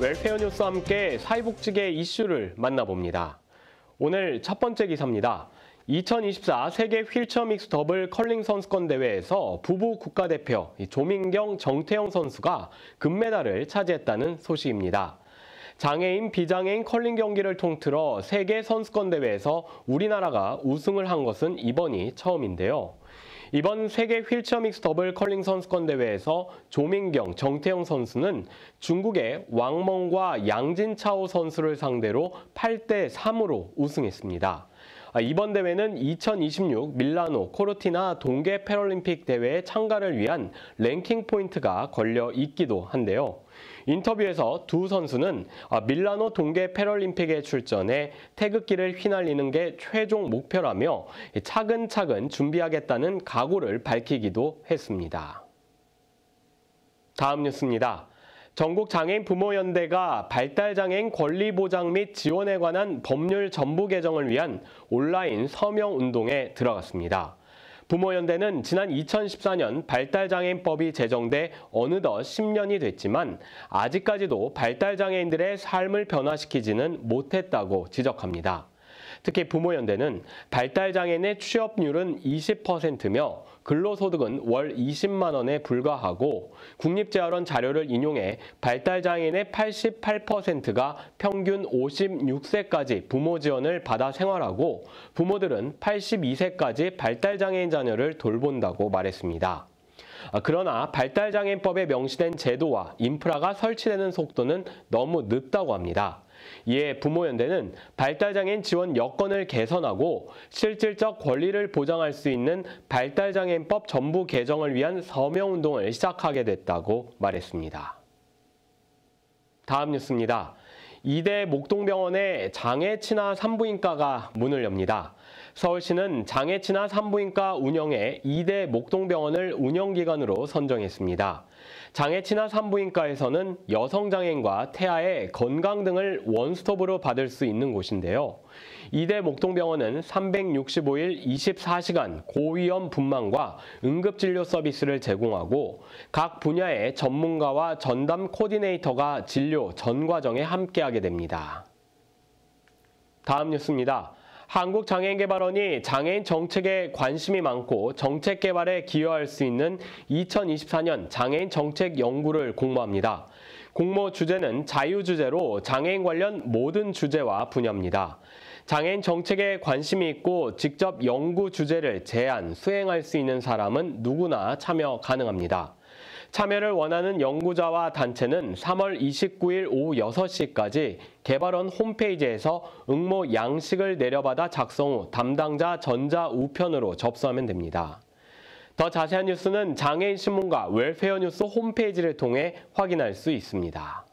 웰페어 뉴스와 함께 사회복지계 이슈를 만나봅니다. 오늘 첫 번째 기사입니다. 2024 세계 휠체어 믹스 더블 컬링 선수권 대회에서 부부 국가대표 조민경, 정태영 선수가 금메달을 차지했다는 소식입니다. 장애인, 비장애인 컬링 경기를 통틀어 세계 선수권 대회에서 우리나라가 우승을 한 것은 이번이 처음인데요. 이번 세계 휠체어 믹스 더블 컬링 선수권 대회에서 조민경, 정태영 선수는 중국의 왕멍과 양진차오 선수를 상대로 8대 3으로 우승했습니다. 아, 이번 대회는 2026 밀라노 코르티나 동계 패럴림픽 대회에 참가를 위한 랭킹 포인트가 걸려 있기도 한데요. 인터뷰에서 두 선수는 아, 밀라노 동계 패럴림픽에 출전해 태극기를 휘날리는 게 최종 목표라며 차근차근 준비하겠다는 각오를 밝히기도 했습니다. 다음 뉴스입니다. 전국장애인 부모연대가 발달장애인 권리보장 및 지원에 관한 법률 전부 개정을 위한 온라인 서명운동에 들어갔습니다. 부모연대는 지난 2014년 발달장애인법이 제정돼 어느덧 10년이 됐지만 아직까지도 발달장애인들의 삶을 변화시키지는 못했다고 지적합니다. 특히 부모 연대는 발달 장애인의 취업률은 20%며 근로소득은 월 20만 원에 불과하고 국립재활원 자료를 인용해 발달장애인의 88%가 평균 56세까지 부모 지원을 받아 생활하고 부모들은 82세까지 발달장애인 자녀를 돌본다고 말했습니다. 아, 그러나 발달장애인법에 명시된 제도와 인프라가 설치되는 속도는 너무 늦다고 합니다. 이에 부모연대는 발달장애인 지원 여건을 개선하고 실질적 권리를 보장할 수 있는 발달장애인법 전부 개정을 위한 서명운동을 시작하게 됐다고 말했습니다. 다음 뉴스입니다. 이대 목동병원의 장애친화 산부인과가 문을 엽니다. 서울시는 장애친화 산부인과 운영에 이대 목동병원을 운영기관으로 선정했습니다. 장애친화 산부인과에서는 여성장애인과 태아의 건강 등을 원스톱으로 받을 수 있는 곳인데요. 이대 목동병원은 365일 24시간 고위험 분만과 응급진료 서비스를 제공하고 각 분야의 전문가와 전담 코디네이터가 진료 전 과정에 함께하게 하게 됩니다. 다음 뉴스입니다. 한국장애인개발원이 장애인 정책에 관심이 많고 정책 개발에 기여할 수 있는 2024년 장애인 정책 연구를 공모합니다. 공모 주제는 자유주제로 장애인 관련 모든 주제와 분야입니다. 장애인 정책에 관심이 있고 직접 연구 주제를 제안, 수행할 수 있는 사람은 누구나 참여 가능합니다. 참여를 원하는 연구자와 단체는 3월 29일 오후 6시까지 개발원 홈페이지에서 응모 양식을 내려받아 작성 후 담당자 전자 우편으로 접수하면 됩니다. 더 자세한 뉴스는 장애인신문과 웰페어뉴스 홈페이지를 통해 확인할 수 있습니다.